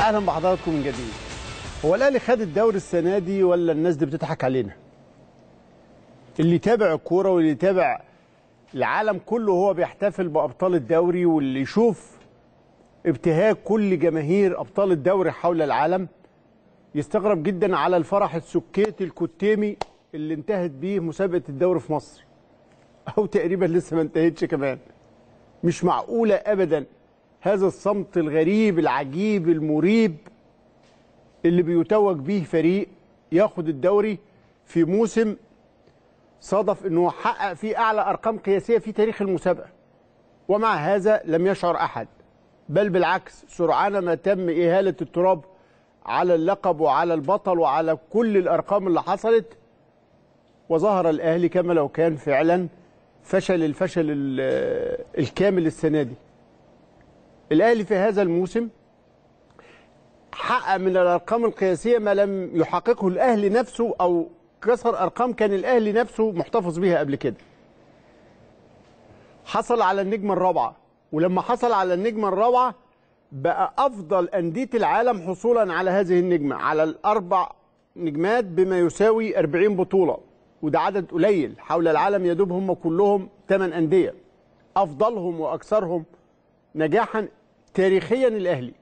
اهلا بحضراتكم من جديد هو الاهلي خد الدوري السنه دي ولا الناس دي بتضحك علينا اللي تابع الكوره واللي تابع العالم كله هو بيحتفل بابطال الدوري واللي يشوف ابتهاج كل جماهير ابطال الدوري حول العالم يستغرب جدا على الفرح السكيتي الكتيمي اللي انتهت بيه مسابقه الدوري في مصر او تقريبا لسه ما انتهتش كمان مش معقوله ابدا هذا الصمت الغريب العجيب المريب اللي بيتوج به فريق ياخد الدوري في موسم صادف انه حقق فيه اعلى ارقام قياسيه في تاريخ المسابقه ومع هذا لم يشعر احد بل بالعكس سرعان ما تم اهاله التراب على اللقب وعلى البطل وعلى كل الارقام اللي حصلت وظهر الاهلي كما لو كان فعلا فشل الفشل الكامل السنه دي الاهلي في هذا الموسم حقق من الارقام القياسيه ما لم يحققه الاهلي نفسه او كسر ارقام كان الاهلي نفسه محتفظ بها قبل كده حصل على النجمه الرابعه ولما حصل على النجمه الرابعه بقى افضل انديه العالم حصولا على هذه النجمه على الاربع نجمات بما يساوي 40 بطوله وده عدد قليل حول العالم دوب هم كلهم 8 انديه افضلهم واكثرهم نجاحا تاريخيا الأهلي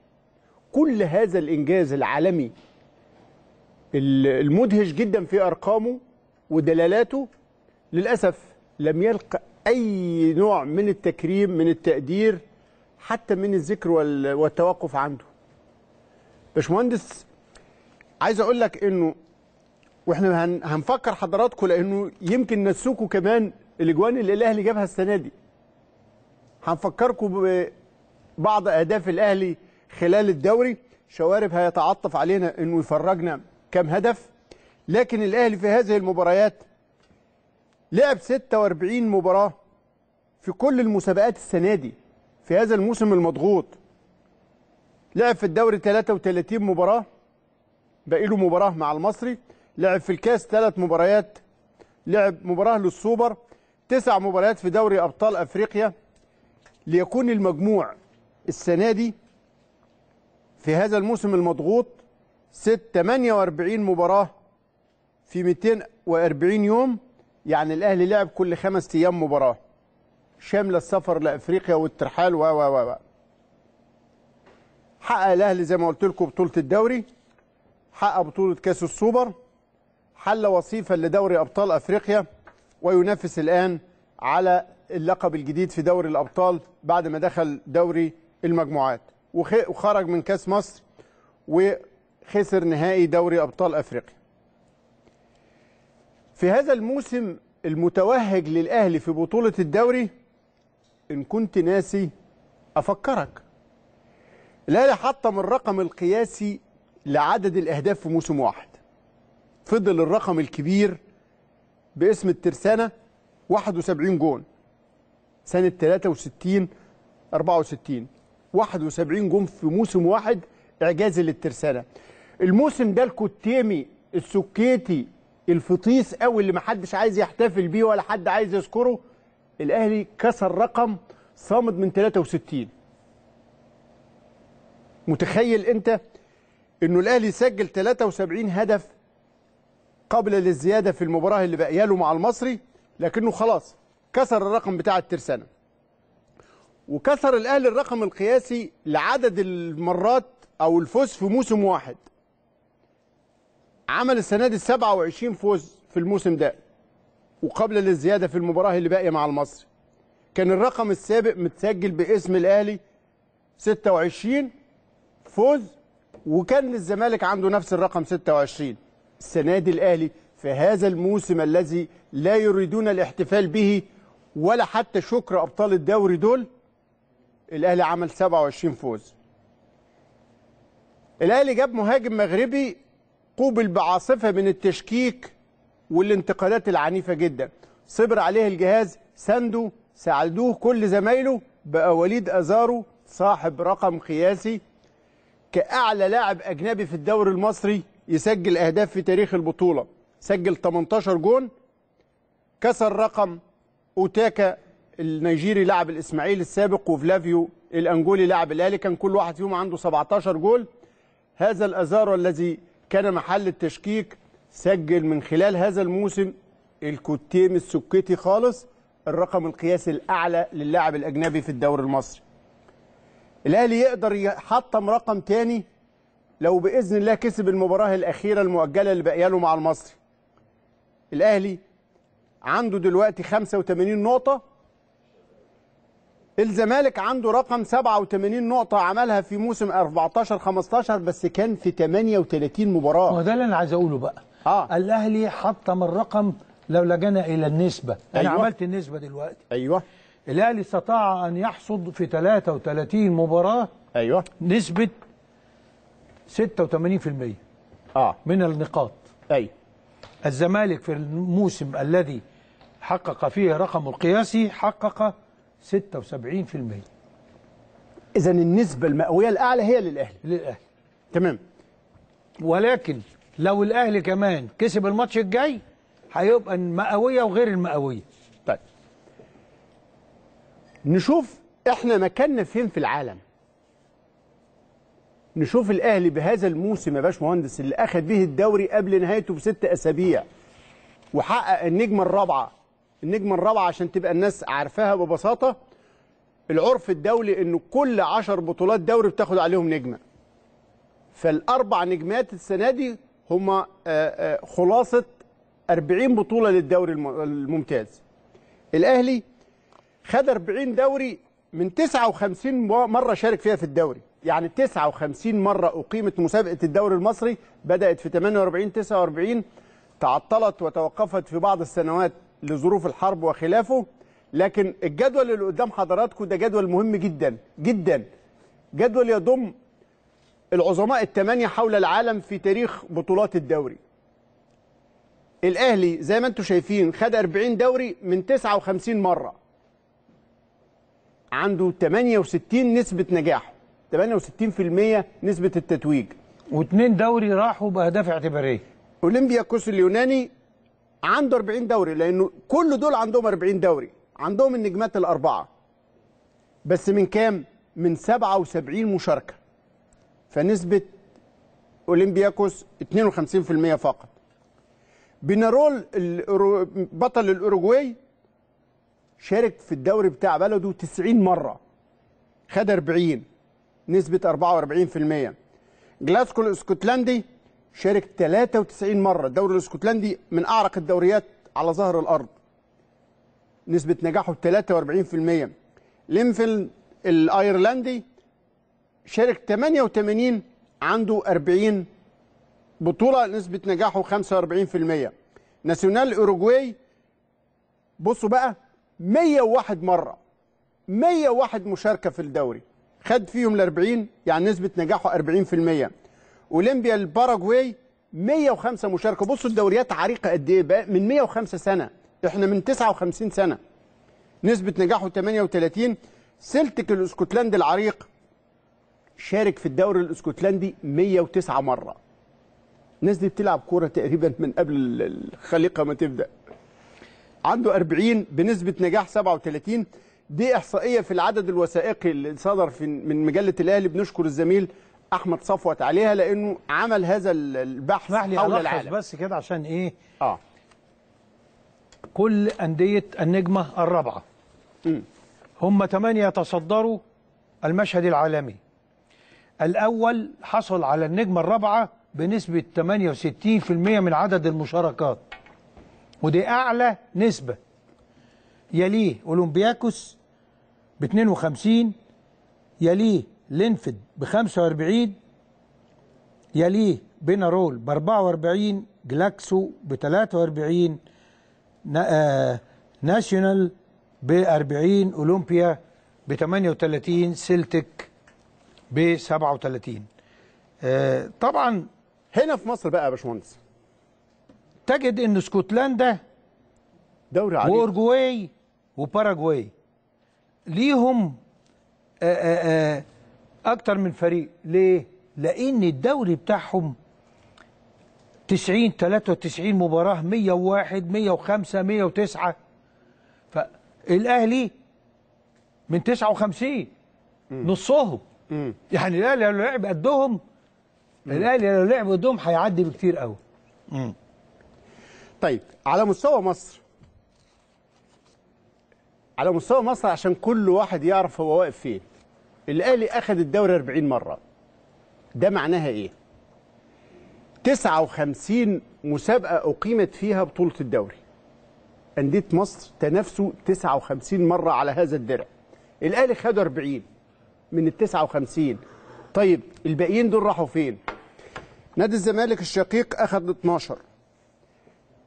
كل هذا الإنجاز العالمي المدهش جدا في أرقامه ودلالاته للأسف لم يلق أي نوع من التكريم من التقدير حتى من الذكر والتوقف عنده باشمهندس عايز أقول لك أنه واحنا هنفكر حضراتكم لانه يمكن نسوكوا كمان الاجوان اللي الاهلي جابها السنه دي هنفكركم بعض اهداف الاهلي خلال الدوري شوارب هيتعطف علينا انه يفرجنا كم هدف لكن الاهلي في هذه المباريات لعب 46 مباراه في كل المسابقات السنه دي في هذا الموسم المضغوط لعب في الدوري 33 مباراه باقي له مباراه مع المصري لعب في الكاس ثلاث مباريات لعب مباراه للسوبر تسع مباريات في دوري ابطال افريقيا ليكون المجموع السنة دي في هذا الموسم المضغوط ست 48 مباراة في 240 يوم يعني الأهلي لعب كل خمس أيام مباراة شاملة السفر لأفريقيا والترحال و و و حقق الأهلي زي ما قلت لكم بطولة الدوري حقق بطولة كأس السوبر حل وصيفا لدوري أبطال أفريقيا وينافس الآن على اللقب الجديد في دوري الأبطال بعد ما دخل دوري المجموعات وخرج من كاس مصر وخسر نهائي دوري ابطال افريقيا في هذا الموسم المتوهج للاهلي في بطوله الدوري ان كنت ناسي افكرك الاهلي حطم الرقم القياسي لعدد الاهداف في موسم واحد فضل الرقم الكبير باسم الترسانه 71 جون سنه 63 64 71 جون في موسم واحد اعجاز للترسانه الموسم ده الكتيمي السكيتي الفطيس قوي اللي محدش عايز يحتفل بيه ولا حد عايز يذكره الاهلي كسر رقم صامد من 63 متخيل انت انه الاهلي سجل 73 هدف قبل للزياده في المباراه اللي باقيه له مع المصري لكنه خلاص كسر الرقم بتاع الترسانه وكسر الاهلي الرقم القياسي لعدد المرات او الفوز في موسم واحد عمل السنه دي 27 فوز في الموسم ده وقبل الزياده في المباراه اللي باقيه مع المصري كان الرقم السابق متسجل باسم الاهلي 26 فوز وكان الزمالك عنده نفس الرقم 26 السنه دي الاهلي في هذا الموسم الذي لا يريدون الاحتفال به ولا حتى شكر ابطال الدوري دول الاهلي عمل 27 فوز الاهلي جاب مهاجم مغربي قوبل بعاصفه من التشكيك والانتقادات العنيفه جدا صبر عليه الجهاز ساندو ساعدوه كل زمايله بقى وليد ازارو صاحب رقم قياسي كاعلى لاعب اجنبي في الدوري المصري يسجل اهداف في تاريخ البطوله سجل 18 جون كسر رقم اوتاكا النيجيري لاعب الاسماعيلي السابق وفلافيو الانجولي لاعب الاهلي كان كل واحد فيهم عنده 17 جول هذا الازارو الذي كان محل التشكيك سجل من خلال هذا الموسم الكوتيم السكتي خالص الرقم القياسي الاعلى للاعب الاجنبي في الدوري المصري الاهلي يقدر يحطم رقم تاني لو باذن الله كسب المباراه الاخيره المؤجله اللي باقيه له مع المصري الاهلي عنده دلوقتي 85 نقطه الزمالك عنده رقم 87 نقطة عملها في موسم 14 15 بس كان في 38 مباراة. ما ده اللي أنا عايز أقوله بقى. آه. الأهلي حطم الرقم لو لجأنا إلى النسبة، أيوة. أنا عملت النسبة دلوقتي. أيوه. الأهلي استطاع أن يحصد في 33 مباراة أيوه نسبة 86% آه من النقاط. أيوه. الزمالك في الموسم الذي حقق فيه رقمه القياسي حقق 76% إذا النسبة المئوية الأعلى هي للأهلي للأهلي تمام ولكن لو الأهلي كمان كسب الماتش الجاي هيبقى المئوية وغير المئوية طيب نشوف احنا مكاننا فين في العالم نشوف الاهلي بهذا الموسم يا باشمهندس اللي اخذ به الدوري قبل نهايته بست اسابيع وحقق النجمه الرابعه النجمة الرابعة عشان تبقى الناس عارفاها ببساطة العرف الدولي انه كل 10 بطولات دوري بتاخد عليهم نجمة فالاربع نجمات السنة دي هما آه، آه، خلاصة 40 بطولة للدوري الممتاز الأهلي خد 40 دوري من 59 مرة شارك فيها في الدوري يعني 59 مرة أقيمت مسابقة الدوري المصري بدأت في 48 49 تعطلت وتوقفت في بعض السنوات لظروف الحرب وخلافه لكن الجدول اللي قدام حضراتكم ده جدول مهم جدا جدا جدول يضم العظماء الثمانية حول العالم في تاريخ بطولات الدوري الأهلي زي ما انتم شايفين خد 40 دوري من 59 مرة عنده 68 نسبة نجاحه 68% نسبة التتويج واثنين دوري راحوا بأهداف اعتبارية أولمبياكوس اليوناني عنده 40 دوري لانه كل دول عندهم 40 دوري عندهم النجمات الاربعه بس من كام من 77 مشاركه فنسبه اولمبياكوس 52% فقط بينارول بطل الاوروجواي شارك في الدوري بتاع بلده 90 مره خد 40 نسبه 44% جلاسكو الاسكتلندي شارك 93 مرة الدوري الاسكتلندي من أعرق الدوريات على ظهر الأرض نسبة نجاحه 43% لينفيلد الأيرلندي شارك 88 عنده 40 بطولة نسبة نجاحه 45% ناسيونال أوروجواي بصوا بقى 101 مرة 101 مشاركة في الدوري خد فيهم ال 40 يعني نسبة نجاحه 40% اولمبيا الباراجواي 105 مشاركه بصوا الدوريات عريقه قد ايه بقى من 105 سنه احنا من 59 سنه نسبه نجاحه 38 سلتك الاسكتلندي العريق شارك في الدوري الاسكتلندي 109 مره الناس دي بتلعب كوره تقريبا من قبل الخليقه ما تبدا عنده 40 بنسبه نجاح 37 دي احصائيه في العدد الوثائقي اللي صدر في من مجله الاهلي بنشكر الزميل احمد صفوت عليها لانه عمل هذا البحث حول العالم بس كده عشان ايه اه كل انديه النجمه الرابعه هم ثمانيه تصدروا المشهد العالمي الاول حصل على النجمه الرابعه بنسبه 68% من عدد المشاركات ودي اعلى نسبه يليه اولمبياكوس ب 52 يليه لينفيد ب 45 يليه بينارول ب 44 جلاكسو ب 43 ناشونال ب 40 اولمبيا ب 38 سلتك ب 37 طبعا هنا في مصر بقى يا باشمهندس تجد ان اسكتلندا دوري عريض واورجواي وباراجواي ليهم آآ آه، آآ آه، آه، اكتر من فريق ليه لان الدوري بتاعهم 90 93 مباراه 101 105 109 فالاهلي من 59 نصهم يعني الاهلي لو لعب قدهم الاهلي لو لعب قدهم هيعدي بكتير قوي طيب على مستوى مصر على مستوى مصر عشان كل واحد يعرف هو واقف فين الاهلي اخذ الدوري 40 مره ده معناها ايه 59 مسابقه اقيمت فيها بطوله الدوري انديه مصر تنافسوا 59 مره على هذا الدرع الاهلي خد 40 من ال 59 طيب الباقيين دول راحوا فين نادي الزمالك الشقيق اخذ 12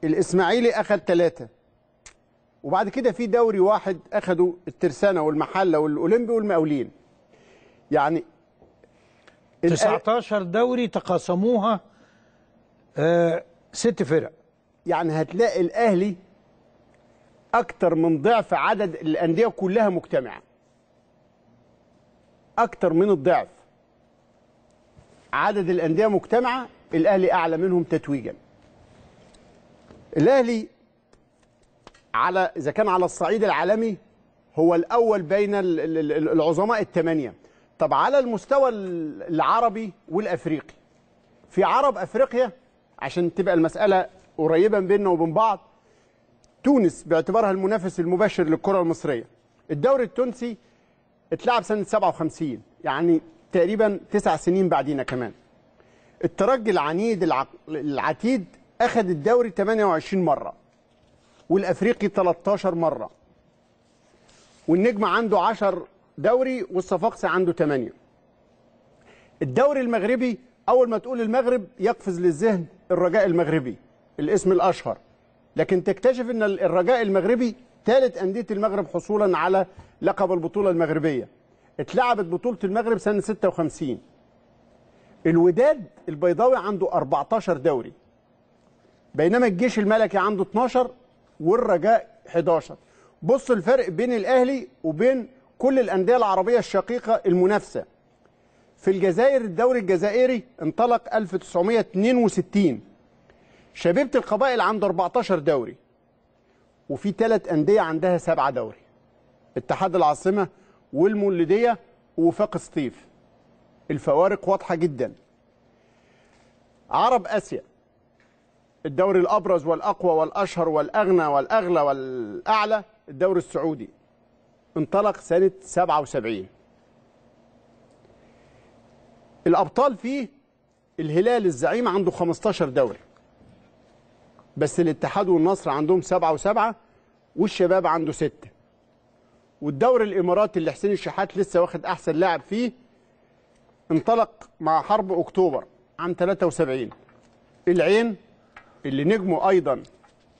الاسماعيلي اخذ 3 وبعد كده في دوري واحد اخذوا الترسانه والمحله والاولمبي والمقاولين يعني 19 دوري تقاسموها آه ست فرق يعني هتلاقي الاهلي اكتر من ضعف عدد الانديه كلها مجتمعه اكتر من الضعف عدد الانديه مجتمعه الاهلي اعلى منهم تتويجا الاهلي على اذا كان على الصعيد العالمي هو الاول بين العظماء الثمانيه طب على المستوى العربي والافريقي في عرب افريقيا عشان تبقى المساله قريبه بيننا وبين بعض تونس باعتبارها المنافس المباشر للكره المصريه الدوري التونسي اتلعب سنه 57 يعني تقريبا تسع سنين بعدينا كمان الترجي العنيد العتيد اخذ الدوري 28 مره والافريقي 13 مره والنجم عنده 10 دوري والصفاقسي عنده 8 الدوري المغربي اول ما تقول المغرب يقفز للذهن الرجاء المغربي الاسم الاشهر لكن تكتشف ان الرجاء المغربي ثالث انديه المغرب حصولا على لقب البطوله المغربيه اتلعبت بطوله المغرب سنه 56 الوداد البيضاوي عنده 14 دوري بينما الجيش الملكي عنده 12 والرجاء 11 بص الفرق بين الاهلي وبين كل الأندية العربية الشقيقة المنافسة في الجزائر الدوري الجزائري انطلق 1962 شبيبة القبائل عنده 14 دوري وفي ثلاث أندية عندها سبعة دوري اتحاد العاصمة والمولدية ووفاق سطيف الفوارق واضحة جدا عرب آسيا الدوري الأبرز والأقوى والأشهر والأغنى والأغلى والأعلى الدوري السعودي انطلق سنة 77 الأبطال فيه الهلال الزعيم عنده 15 دوري بس الاتحاد والنصر عندهم 7 و7 والشباب عنده 6 والدوري الإماراتي اللي حسين الشحات لسه واخد أحسن لاعب فيه انطلق مع حرب أكتوبر عام 73 العين اللي نجمه أيضا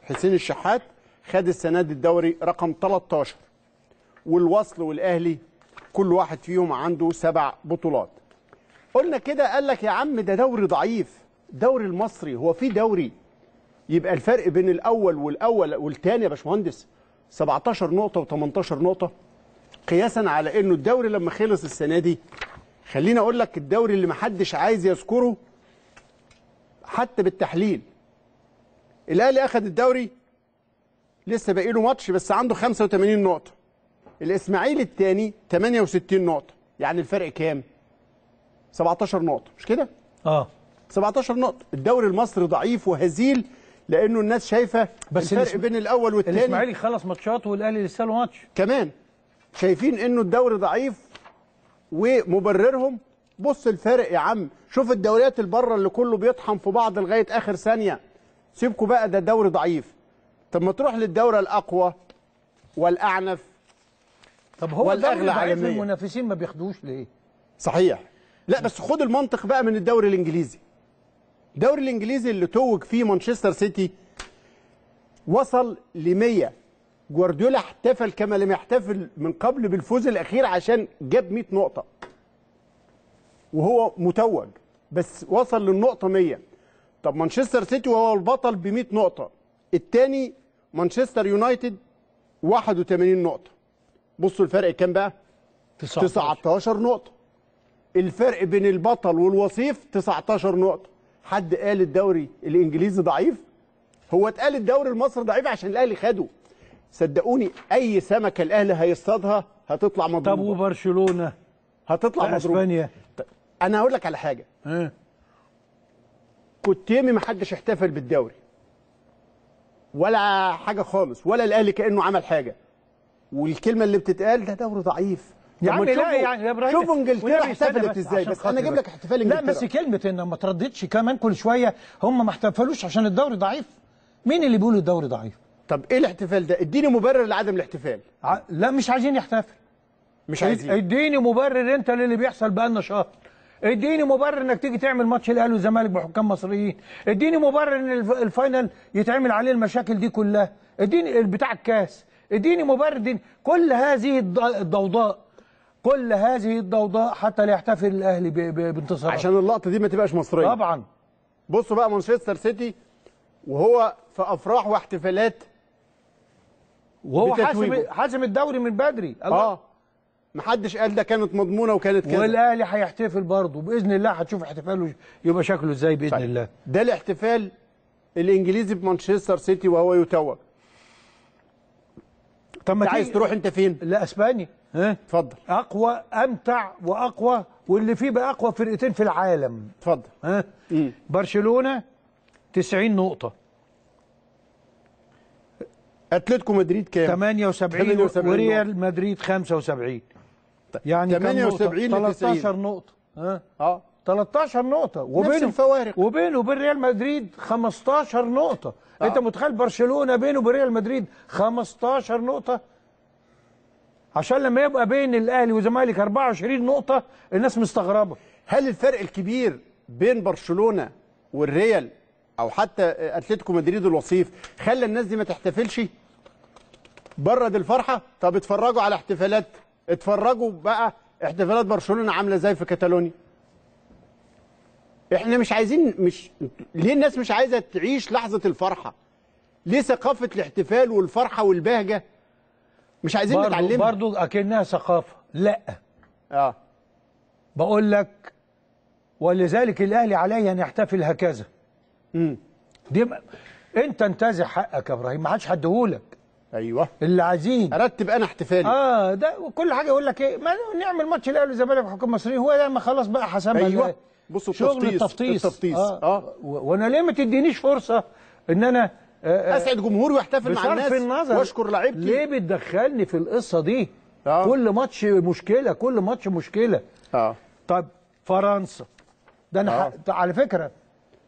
حسين الشحات خد السنة دي الدوري رقم 13 والوصل والاهلي كل واحد فيهم عنده سبع بطولات قلنا كده قال لك يا عم ده دوري ضعيف دوري المصري هو في دوري يبقى الفرق بين الاول والاول والثاني يا باشمهندس 17 نقطه و18 نقطه قياسا على انه الدوري لما خلص السنه دي خليني اقول لك الدوري اللي محدش عايز يذكره حتى بالتحليل الاهلي اخذ الدوري لسه باقي له ماتش بس عنده 85 نقطه الاسماعيلي الثاني 68 نقطه يعني الفرق كام 17 نقطه مش كده اه 17 نقطه الدوري المصري ضعيف وهزيل لانه الناس شايفه بس الفرق الاسم... بين الاول والثاني الاسماعيلي خلص ماتشات والاهلي لسه له ماتش كمان شايفين انه الدوري ضعيف ومبررهم بص الفرق يا عم شوف الدوريات اللي بره اللي كله بيطحن في بعض لغايه اخر ثانيه سيبكوا بقى ده دوري ضعيف طب ما تروح للدوره الاقوى والاعنف طب هو والاغلى عالميا المنافسين ما بياخدوش ليه صحيح لا بس خد المنطق بقى من الدوري الانجليزي الدوري الانجليزي اللي توج فيه مانشستر سيتي وصل ل 100 جوارديولا احتفل كما لم يحتفل من قبل بالفوز الاخير عشان جاب 100 نقطه وهو متوج بس وصل للنقطه 100 طب مانشستر سيتي وهو البطل ب 100 نقطه الثاني مانشستر يونايتد 81 نقطه بصوا الفرق كام بقى 19. 19 نقطة الفرق بين البطل والوصيف 19 نقطة حد قال الدوري الإنجليزي ضعيف هو اتقال الدوري المصري ضعيف عشان الأهلي خده صدقوني أي سمكة الأهلي هيصطادها هتطلع مضروبة طب وبرشلونة هتطلع مضروبة أسبانيا أنا هقول لك على حاجة كنت إيه؟ كوتيمي ما حدش احتفل بالدوري ولا حاجة خالص ولا الأهلي كأنه عمل حاجة والكلمه اللي بتتقال ده دوري ضعيف يا عم لا يعني يا ابراهيم شوفوا انجلترا احتفلت ازاي بس انا اجيب لك احتفال انجلترا لا بس كلمه ان ما ترددش كمان كل شويه هم ما احتفلوش عشان الدوري ضعيف مين اللي بيقول الدوري ضعيف طب ايه الاحتفال ده اديني مبرر لعدم الاحتفال ع... لا مش عايزين يحتفل مش عايزين اديني مبرر انت للي بيحصل بقى لنا شهر اديني مبرر انك تيجي تعمل ماتش الاهلي والزمالك بحكام مصريين اديني مبرر ان الفاينل يتعمل عليه المشاكل دي كلها اديني بتاع الكاس اديني مبرد كل هذه الضوضاء كل هذه الضوضاء حتى لا يحتفل الاهلي بانتصاره عشان اللقطه دي ما تبقاش مصريه طبعا بصوا بقى مانشستر سيتي وهو في افراح واحتفالات وهو حاسم حاسم الدوري من بدري الله. اه محدش قال ده كانت مضمونه وكانت كده والاهلي هيحتفل برضه باذن الله هتشوف احتفاله يبقى شكله ازاي باذن طيب. الله ده الاحتفال الانجليزي بمانشستر سيتي وهو يتوج طب ما عايز تروح انت فين؟ لاسبانيا اتفضل اقوى امتع واقوى واللي فيه بقى اقوى فرقتين في العالم اتفضل ها إيه؟ برشلونه 90 نقطه اتلتيكو مدريد كام 78, 78 وريال مدريد 75 طيب. يعني 78 ل 13 نقطه ها اه 13 نقطه وبين نفس الفوارق وبينه وبين ريال مدريد 15 نقطه آه. انت متخيل برشلونه بينه وبين ريال مدريد 15 نقطه عشان لما يبقى بين الاهلي والزمالك 24 نقطه الناس مستغربه هل الفرق الكبير بين برشلونه والريال او حتى اتلتيكو مدريد الوصيف خلى الناس دي ما تحتفلش برد الفرحه طب اتفرجوا على احتفالات اتفرجوا بقى احتفالات برشلونه عامله ازاي في كاتالونيا احنا مش عايزين مش ليه الناس مش عايزه تعيش لحظه الفرحه ليه ثقافه الاحتفال والفرحه والبهجه مش عايزين برضو نتعلمها برضو اكنها ثقافه لا اه بقول لك ولذلك الاهلي عليه ان يحتفل هكذا امم دي ما انت انتزع حقك يا ابراهيم ما حدش هديهولك ايوه اللي عايزين ارتب انا احتفالي اه ده وكل حاجه يقول لك ايه ما نعمل ماتش الاهلي والزمالك وحكام مصري هو ده ما خلاص بقى حسام ايوه بصوا شغل التفطيس التفطيس آه. آه. وانا ليه ما تدينيش فرصه ان انا آه, آه، اسعد جمهوري واحتفل مع الناس النظر واشكر لعيبتي ليه بتدخلني في القصه دي آه. كل ماتش مشكله كل ماتش مشكله اه طب فرنسا ده انا آه. على فكره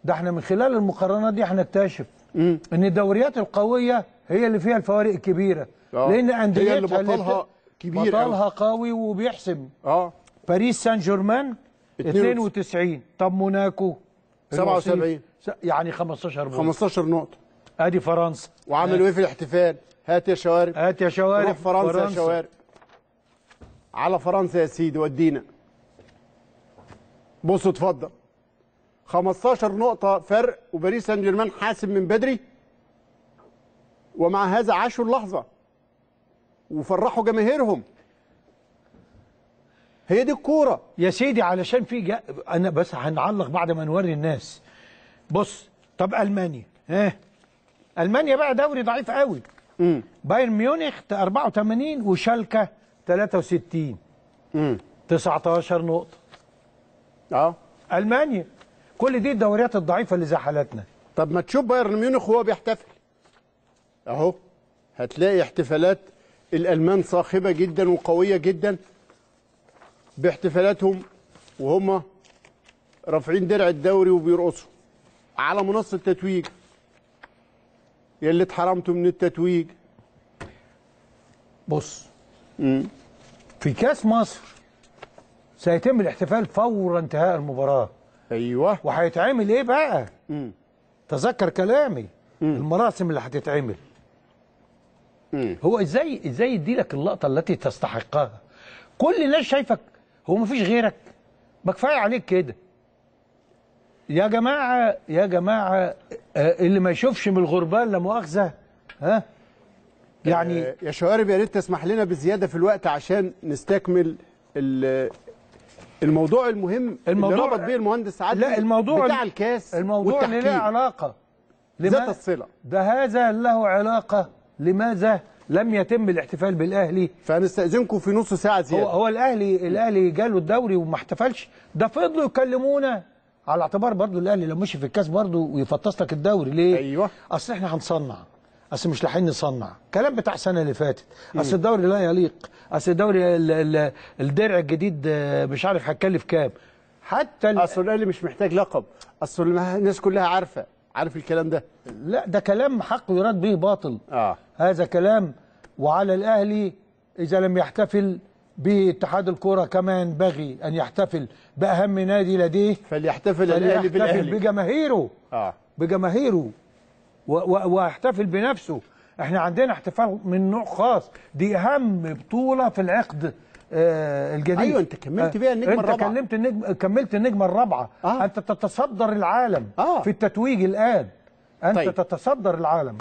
ده احنا من خلال المقارنات دي هنكتشف ان الدوريات القويه هي اللي فيها الفوارق الكبيره آه. لان انديتها اللي بطلها اللي كبير بطلها قوي وبيحسم اه باريس سان جيرمان 92 طب موناكو 77 يعني 15 نقطة 15 نقطة ادي فرنسا وعملوا ايه في الاحتفال؟ هات يا شوارب هات يا شوارب روح فرنسا, فرنسا يا شوارب على فرنسا يا سيدي ودينا بص اتفضل 15 نقطة فرق وباريس سان جيرمان حاسم من بدري ومع هذا عاشوا اللحظة وفرحوا جماهيرهم هي دي الكورة يا سيدي علشان في جا... أنا بس هنعلق بعد ما نوري الناس بص طب ألمانيا ها ألمانيا بقى دوري ضعيف قوي امم بايرن ميونخ 84 وشالكة 63 مم. 19 نقطة اه ألمانيا كل دي الدوريات الضعيفة اللي زحلتنا طب ما تشوف بايرن ميونخ وهو بيحتفل اهو هتلاقي احتفالات الألمان صاخبة جدا وقوية جدا باحتفالاتهم وهم رافعين درع الدوري وبيرقصوا على منصه التتويج يا اللي اتحرمتوا من التتويج بص مم. في كاس مصر سيتم الاحتفال فور انتهاء المباراه ايوه وهيتعمل ايه بقى مم. تذكر كلامي مم. المراسم اللي هتتعمل هو ازاي ازاي يديلك اللقطه التي تستحقها كل الناس شايفك هو مفيش غيرك ما كفايه عليك كده يا جماعه يا جماعه آه، اللي ما يشوفش من الغربال لا مؤاخذه ها يعني آه، يا شوارب يا ريت تسمح لنا بزياده في الوقت عشان نستكمل الموضوع المهم الموضوع اللي ربط بيه المهندس عادل لا الموضوع بتاع الكاس الموضوع اللي له علاقه ذات الصله ده هذا له علاقه لماذا لم يتم الاحتفال بالاهلي فهنستاذنكم في نص ساعه زياده هو, هو الاهلي الاهلي جاله الدوري وما احتفلش ده فضلوا يكلمونا على اعتبار برضو الاهلي لو مشي في الكاس برضو ويفطس لك الدوري ليه ايوه اصل احنا هنصنع اصل مش لاحقين نصنع كلام بتاع السنه اللي فاتت اصل الدوري لا يليق اصل الدوري الدرع الجديد آه، مش عارف هتكلف كام حتى اصل الاهلي مش محتاج لقب اصل الناس كلها عارفه عارف الكلام ده لا ده كلام حق يراد به باطل آه. هذا كلام وعلى الأهلي إذا لم يحتفل باتحاد الكرة كما ينبغي أن يحتفل بأهم نادي لديه فليحتفل, فليحتفل الأهلي بالأهلي بجماهيره آه. بجماهيره ويحتفل بنفسه احنا عندنا احتفال من نوع خاص دي أهم بطولة في العقد آه، الجديد ايوه انت كملت آه، بيها النجمه الرابعه انت كلمت النجم كملت النجمه الرابعه آه. انت تتصدر العالم آه. في التتويج الان انت طيب. تتصدر العالم